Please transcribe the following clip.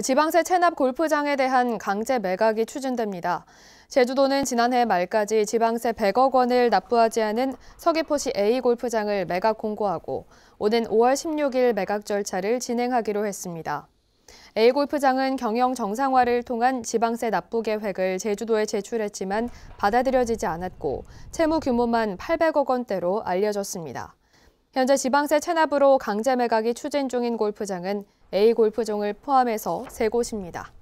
지방세 체납 골프장에 대한 강제 매각이 추진됩니다. 제주도는 지난해 말까지 지방세 100억 원을 납부하지 않은 서귀포시 A골프장을 매각 공고하고 오는 5월 16일 매각 절차를 진행하기로 했습니다. A골프장은 경영 정상화를 통한 지방세 납부 계획을 제주도에 제출했지만 받아들여지지 않았고 채무 규모만 800억 원대로 알려졌습니다. 현재 지방세 체납으로 강제 매각이 추진 중인 골프장은 A골프종을 포함해서 3곳입니다.